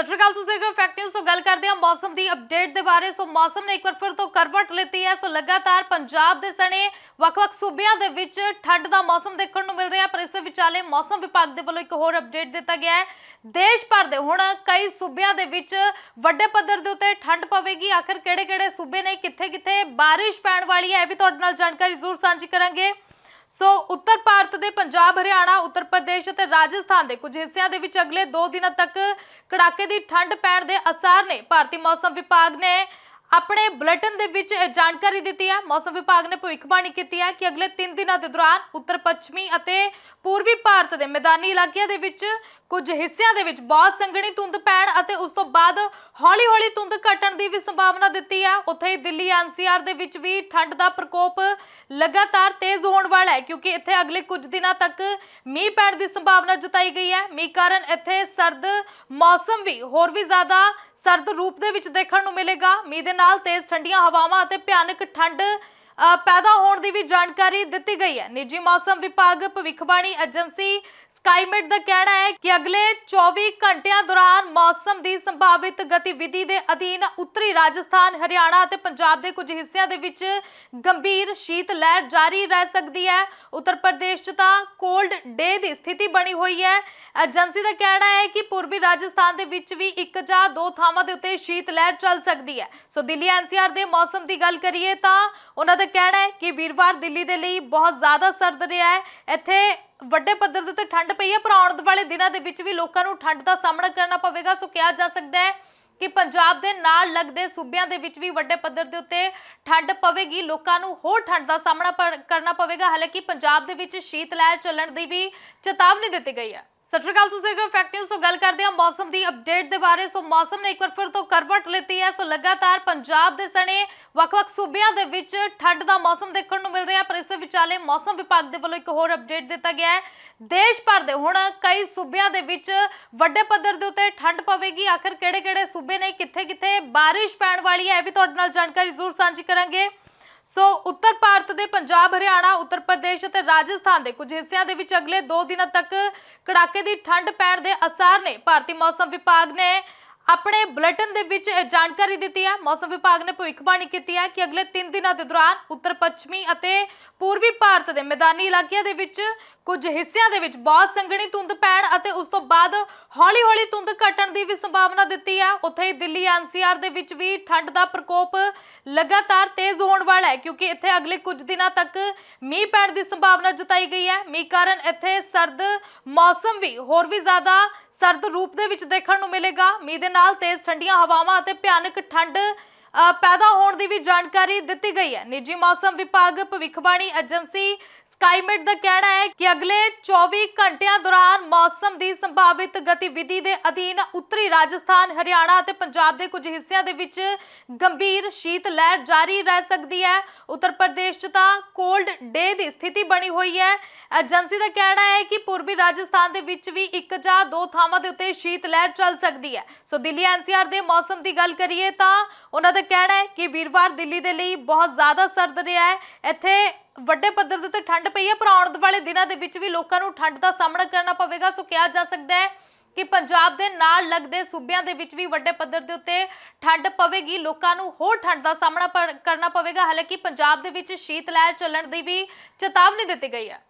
ਸਤਿ ਸ਼੍ਰੀ ਅਕਾਲ ਤੁਸੀਂ ਦੇਖੋ ਫੈਕਟ ਨਿਊਜ਼ ਤੋਂ ਗੱਲ ਕਰਦੇ ਹਾਂ ਮੌਸਮ ਦੀ ਅਪਡੇਟ ਦੇ ਬਾਰੇ ਸੋ ਮੌਸਮ ਨੇ ਇੱਕ ਵਾਰ ਫਿਰ ਤੋਂ ਕਰਵਟ ਲੇਤੀ ਹੈ ਸੋ ਲਗਾਤਾਰ ਪੰਜਾਬ ਦੇ ਸਣੇ ਵੱਖ-ਵੱਖ ਸੂਬਿਆਂ ਦੇ ਵਿੱਚ ਠੰਡ ਦਾ ਮੌਸਮ ਦੇਖਣ ਨੂੰ ਮਿਲ ਰਿਹਾ ਪਰ ਇਸੇ ਵਿਚਾਲੇ ਮੌਸਮ ਵਿਭਾਗ ਦੇ ਵੱਲੋਂ ਇੱਕ ਹੋਰ ਅਪਡੇਟ ਦਿੱਤਾ ਗਿਆ ਹੈ ਦੇਸ਼ ਭਰ ਦੇ ਹੁਣ ਕਈ ਸੂਬਿਆਂ ਦੇ ਵਿੱਚ ਵੱਡੇ ਪੱਧਰ ਦੇ ਉੱਤੇ ਠੰਡ ਪਵੇਗੀ ਆਖਰ ਕਿਹੜੇ-ਕਿਹੜੇ ਸੂਬੇ ਨੇ ਕਿੱਥੇ-ਕਿੱਥੇ ਬਾਰਿਸ਼ ਪੈਣ ਵਾਲੀ ਹੈ ਇਹ ਵੀ ਤੁਹਾਡੇ ਨਾਲ ਜਾਣਕਾਰੀ ਜ਼ਰੂਰ ਸਾਂਝੀ ਕਰਾਂਗੇ ਸੋ ਉੱਤਰ ਭਾਰਤ ਦੇ ਪੰਜਾਬ ਹਰਿਆਣਾ ਉੱਤਰ ਪ੍ਰਦੇਸ਼ ਅਤੇ ਰਾਜਸਥਾਨ ਦੇ ਕੁਝ ਹਿੱਸਿਆਂ ਦੇ ਵਿੱਚ ਅਗਲੇ 2 ਦਿਨਾਂ ਤੱਕ ਕੜਾਕੇ ਦੀ ਠੰਡ ਪੈਣ ਦੇ ਅਸਰ ਨੇ ਭਾਰਤੀ ਮੌਸਮ ਵਿਭਾਗ ਨੇ ਆਪਣੇ ਬੁਲੇਟਿਨ ਦੇ ਵਿੱਚ ਜਾਣਕਾਰੀ ਦਿੱਤੀ ਹੈ ਮੌਸਮ ਵਿਭਾਗ ਨੇ ਭਵਿੱਖਬਾਣੀ ਕੀਤੀ ਹੈ ਕਿ ਅਗਲੇ 3 ਦਿਨਾਂ ਦੇ ਦੌਰਾਨ ਉੱਤਰ ਪੱਛਮੀ ਅਤੇ ਪੂਰਬੀ ਭਾਰਤ ਦੇ ਮੈਦਾਨੀ ਇਲਾਕਿਆਂ ਦੇ ਵਿੱਚ ਕੁਝ ਹਿੱਸਿਆਂ ਦੇ ਵਿੱਚ ਬਹੁਤ ਸੰਘਣੀ ਧੁੰਦ ਪੈਣ ਅਤੇ ਉਸ ਤੋਂ ਬਾਅਦ ਹੌਲੀ-ਹੌਲੀ ਧੁੰਦ ਘਟਣ ਦੀ ਵੀ ਸੰਭਾਵਨਾ ਦਿੱਤੀ ਹੈ ਉੱਥੇ ਹੀ ਦਿੱਲੀ ਐਨਸੀਆਰ ਦੇ ਵਿੱਚ ਵੀ ਠੰਡ ਦਾ ਪ੍ਰਕੋਪ ਲਗਾਤਾਰ ਤੇਜ਼ ਹੋਣ ਵਾਲਾ ਹੈ ਕਿਉਂਕਿ ਇੱਥੇ ਅਗਲੇ ਕੁਝ ਦਿਨਾਂ ਤੱਕ ਮੀਂਹ ਪੈਣ ਦੀ ਸੰਭਾਵਨਾ ਜਤਾਈ ਗਈ ਹੈ ਮੀਂਹ ਕਾਰਨ ਇੱਥੇ ਸਰਦ ਮੌਸਮ ਵੀ ਹੋਰ ਵੀ ਜ਼ਿਆਦਾ ਸਰਦ ਰੂਪ ਦੇ ਵਿੱਚ ਦੇਖਣ ਨੂੰ ਮਿਲੇਗਾ ਮੀਂਹ ਦੇ ਨਾਲ ਤੇਜ਼ ਠੰਡੀਆਂ ਹਵਾਵਾਂ ਅਤੇ ਭਿਆਨਕ ਠੰਡ ਪੈਦਾ ਹੋਣ ਦੀ ਵੀ ਜਾਣਕਾਰੀ ਦਿੱਤੀ ਗਈ ਹੈ ਨਿੱਜੀ ਮੌਸਮ ਵਿਭਾਗ ਭਵਿੱਖਬਾਣੀ ਏਜੰਸੀ ਸਕਾਈਮੈਟ ਦਾ ਕਹਿਣਾ ਹੈ ਕਿ ਅਗਲੇ 24 ਘੰਟਿਆਂ ਦੌਰਾਨ ਮੌਸਮ ਦੀ ਸੰਭਾਵਿਤ ਗਤੀਵਿਧੀ ਦੇ ਅਧੀਨ ਉੱਤਰੀ ਰਾਜਸਥਾਨ ਹਰਿਆਣਾ ਅਤੇ ਪੰਜਾਬ ਦੇ ਕੁਝ ਹਿੱਸਿਆਂ ਦੇ ਵਿੱਚ ਗੰਭੀਰ ਸ਼ੀਤ ਲਹਿਰ ਜਾਰੀ ਰਹਿ ਸਕਦੀ ਹੈ ਉੱਤਰ ਪ੍ਰਦੇਸ਼ 'ਚ ਤਾਂ ਕੋਲਡ ਡੇ ਦੀ ਸਥਿਤੀ ਬਣੀ ਹੋਈ ਹੈ ਏਜੰਸੀ ਦਾ ਕਹਿਣਾ ਹੈ ਕਿ ਪੂਰਬੀ ਰਾਜਸਥਾਨ ਦੇ ਵਿੱਚ ਵੀ ਇੱਕ ਜਾਂ ਦੋ ਥਾਵਾਂ ਦੇ ਉੱਤੇ ਸ਼ੀਤ ਲਹਿਰ ਚੱਲ ਸਕਦੀ ਹੈ ਸੋ ਦਿੱਲੀ ਐਨਸੀਆਰ ਦੇ ਮੌਸਮ ਦੀ ਗੱਲ ਕਰੀਏ ਤਾਂ ਉਹਨਾਂ ਦਾ ਕਹਿਣਾ ਹੈ ਕਿ ਵੀਰਵਾਰ ਦਿੱਲੀ ਦੇ ਲਈ ਬਹੁਤ ਜ਼ਿਆਦਾ ਸਰਦ ਰਿਹਾ ਹੈ ਇੱਥੇ ਵੱਡੇ ਪੱਧਰ ਦੇ ਉੱਤੇ ਠੰਡ ਪਈ ਹੈ ਪਰ ਆਉਣ ਵਾਲੇ ਦਿਨਾਂ ਦੇ ਵਿੱਚ ਵੀ ਲੋਕਾਂ ਨੂੰ ਠੰਡ ਦਾ ਸਾਹਮਣਾ ਕਰਨਾ ਪਵੇਗਾ ਸੋ ਕਿਹਾ ਜਾ ਸਕਦਾ ਹੈ ਕਿ ਪੰਜਾਬ ਦੇ ਨਾਲ ਲੱਗਦੇ ਸੂਬਿਆਂ ਦੇ ਵਿੱਚ ਵੀ ਵੱਡੇ ਪੱਧਰ ਦੇ ਉੱਤੇ ਠੰਡ ਪਵੇਗੀ ਲੋਕਾਂ ਨੂੰ ਹੋਰ ਠੰਡ ਦਾ ਸਾਹਮਣਾ ਕਰਨਾ ਪਵੇਗਾ ਹਾਲਾਂਕਿ ਪੰਜਾਬ ਦੇ ਵਿੱਚ ਸ਼ੀਤ ਲਹਿਰ ਚੱਲਣ ਦੀ ਵੀ ਚੇਤਾਵਨੀ ਦਿੱਤੀ ਗਈ ਹੈ ਸਤਿ ਸ਼੍ਰੀ ਅਕਾਲ ਤੁਸੀਂ ਦੇਖ ਫੈਕਟ ਨਿਊਜ਼ ਤੋਂ ਗੱਲ ਕਰਦੇ ਹਾਂ ਮੌਸਮ ਦੀ ਅਪਡੇਟ ਦੇ ਬਾਰੇ ਸੋ ਮੌਸਮ ਨੇ ਇੱਕ ਵਾਰ ਫਿਰ ਤੋਂ ਕਰਵਟ ਲਿੱਤੀ ਹੈ ਸੋ ਲਗਾਤਾਰ ਪੰਜਾਬ ਦੇ ਸਣੇ ਵੱਖ-ਵੱਖ ਸੂਬਿਆਂ ਦੇ ਵਿੱਚ ਠੰਡ ਦਾ ਮੌਸਮ ਦੇਖਣ ਨੂੰ ਮਿਲ ਰਿਹਾ ਪਰ ਇਸੇ ਵਿਚਾਲੇ ਮੌਸਮ ਵਿਭਾਗ ਦੇ ਵੱਲੋਂ ਇੱਕ ਹੋਰ ਅਪਡੇਟ ਦਿੱਤਾ ਗਿਆ ਹੈ ਦੇਸ਼ ਭਰ ਦੇ ਹੁਣ ਕਈ ਸੂਬਿਆਂ ਦੇ ਵਿੱਚ ਵੱਡੇ ਪੱਧਰ ਦੇ ਉੱਤੇ ਠੰਡ ਪਵੇਗੀ ਆਖਰ ਕਿਹੜੇ-ਕਿਹੜੇ ਸੂਬੇ ਨੇ ਕਿੱਥੇ-ਕਿੱਥੇ ਬਾਰਿਸ਼ ਪੈਣ ਵਾਲੀ ਹੈ ਇਹ ਵੀ ਤੁਹਾਡੇ ਨਾਲ ਜਾਣਕਾਰੀ ਜ਼ਰੂਰ ਸਾਂਝੀ ਕਰਾਂਗੇ ਸੋ ਉੱਤਰ ਭਾਰਤ ਦੇ ਪੰਜਾਬ ਹਰਿਆਣਾ ਉੱਤਰ ਪ੍ਰਦੇਸ਼ ਅਤੇ ਰਾਜਸਥਾਨ ਦੇ ਕੁਝ ਹਿੱਸਿਆਂ ਦੇ ਵਿੱਚ ਅਗਲੇ 2 ਦਿਨਾਂ ਤੱਕ ਕੜਾਕੇ ਦੀ ਠੰਡ ਪੈਣ ਦੇ ਅਸਾਰ ਨੇ ਭਾਰਤੀ ਮੌਸਮ ਵਿਭਾਗ ਨੇ ਆਪਣੇ ਬੁਲੇਟਿਨ ਦੇ ਵਿੱਚ ਜਾਣਕਾਰੀ ਦਿੱਤੀ ਹੈ ਮੌਸਮ ਵਿਭਾਗ ਨੇ ਭਵਿੱਖਬਾਣੀ ਕੀਤੀ ਹੈ ਕਿ ਅਗਲੇ 3 ਦਿਨਾਂ ਦੇ ਦੌਰਾਨ ਉੱਤਰ ਪੱਛਮੀ ਅਤੇ ਪੂਰਬੀ ਭਾਰਤ ਦੇ ਮੈਦਾਨੀ ਇਲਾਕਿਆਂ ਦੇ ਵਿੱਚ ਕੁਝ ਹਿੱਸਿਆਂ ਦੇ ਵਿੱਚ ਬਹੁਤ ਸੰਘਣੀ ਧੁੰਦ ਪੈਣ ਅਤੇ ਉਸ ਤੋਂ ਬਾਅਦ ਹੌਲੀ-ਹੌਲੀ ਧੁੰਦ ਘਟਣ ਦੀ ਵੀ ਸੰਭਾਵਨਾ ਦਿੱਤੀ ਹੈ ਉੱਥੇ ਹੀ ਦਿੱਲੀ ਐਨਸੀਆਰ ਦੇ ਵਿੱਚ ਵੀ ਠੰਡ ਦਾ ਪ੍ਰਕੋਪ ਲਗਾਤਾਰ ਤੇਜ਼ ਹੋਣ ਵਾਲਾ ਹੈ ਕਿਉਂਕਿ ਇੱਥੇ ਅਗਲੇ ਕੁਝ ਦਿਨਾਂ ਤੱਕ ਮੀਂਹ ਪੈਣ ਦੀ ਸੰਭਾਵਨਾ ਜਤਾਈ ਗਈ ਹੈ ਮੀਂਹ ਕਾਰਨ ਇੱਥੇ ਸਰਦ ਮੌਸਮ ਵੀ ਹੋਰ ਵੀ ਜ਼ਿਆਦਾ ਸਰਦ ਰੂਪ ਦੇ ਵਿੱਚ ਦੇਖਣ ਨੂੰ ਮਿਲੇਗਾ ਮੀਂਹ ਦੇ ਨਾਲ ਤੇਜ਼ ਠੰਡੀਆਂ ਹਵਾਵਾਂ ਅਤੇ ਭਿਆਨਕ ਠੰਡ ਪੈਦਾ ਹੋਣ ਦੀ ਵੀ ਜਾਣਕਾਰੀ ਦਿੱਤੀ ਗਈ ਹੈ ਨਿੱਜੀ ਮੌਸਮ ਵਿਭਾਗ ਭਵਿੱਖਬਾਣੀ ਏਜੰਸੀ ਸਕਾਈਮੈਟ ਦਾ ਕਹਿਣਾ ਹੈ ਕਿ ਅਗਲੇ 24 ਘੰਟਿਆਂ ਦੌਰਾਨ ਮੌਸਮ ਦੀ ਸੰਭਾਵਿਤ ਗਤੀਵਿਧੀ ਦੇ ਅਧੀਨ ਉੱਤਰੀ ਰਾਜਸਥਾਨ ਹਰਿਆਣਾ ਅਤੇ ਪੰਜਾਬ ਦੇ ਕੁਝ ਹਿੱਸਿਆਂ ਦੇ ਵਿੱਚ ਗੰਭੀਰ ਸ਼ੀਤ ਲਹਿਰ ਜਾਰੀ ਰਹਿ ਸਕਦੀ ਹੈ ਉੱਤਰ ਪ੍ਰਦੇਸ਼ 'ਚ ਤਾਂ ਕੋਲਡ ਡੇ ਦੀ ਸਥਿਤੀ ਬਣੀ ਹੋਈ ਹੈ ਏਜੰਸੀ ਦਾ ਕਹਿਣਾ ਹੈ ਕਿ ਪੂਰਬੀ ਰਾਜਸਥਾਨ ਦੇ ਵਿੱਚ ਵੀ ਇੱਕ ਜਾਂ ਦੋ ਥਾਵਾਂ ਦੇ ਉੱਤੇ ਸ਼ੀਤ ਲਹਿਰ ਚੱਲ ਸਕਦੀ ਹੈ ਸੋ ਦਿੱਲੀ ਐਨਸੀਆਰ ਦੇ ਮੌਸਮ ਦੀ ਗੱਲ ਕਰੀਏ ਤਾਂ ਉਹਨਾਂ ਦਾ ਕਹਿਣਾ ਹੈ ਕਿ ਵੀਰਵਾਰ ਦਿੱਲੀ ਦੇ ਲਈ ਬਹੁਤ ਜ਼ਿਆਦਾ ਸਰਦ ਰਿਹਾ ਹੈ ਇੱਥੇ ਵੱਡੇ ਪੱਧਰ ਦੇ ਉੱਤੇ ਠੰਡ ਪਈ ਹੈ ਪਰ ਆਉਣ ਵਾਲੇ ਦਿਨਾਂ ਦੇ ਵਿੱਚ ਵੀ ਲੋਕਾਂ ਨੂੰ ਠੰਡ ਦਾ ਸਾਹਮਣਾ ਕਰਨਾ ਪਵੇਗਾ ਸੋ ਕਿਹਾ ਜਾ ਸਕਦਾ ਹੈ ਕਿ ਪੰਜਾਬ ਦੇ ਨਾਲ ਲੱਗਦੇ ਸੂਬਿਆਂ ਦੇ ਵਿੱਚ ਵੀ ਵੱਡੇ ਪੱਧਰ ਦੇ ਉੱਤੇ ਠੰਡ ਪਵੇਗੀ ਲੋਕਾਂ ਨੂੰ ਹੋਰ ਠੰਡ ਦਾ ਸਾਹਮਣਾ ਕਰਨਾ ਪਵੇਗਾ ਹਾਲਾਂਕਿ ਪੰਜਾਬ ਦੇ ਵਿੱਚ ਸ਼ੀਤ ਲਹਿਰ ਚੱਲਣ ਦੀ ਵੀ ਚੇਤਾਵਨੀ ਦਿੱਤੀ ਗਈ ਹੈ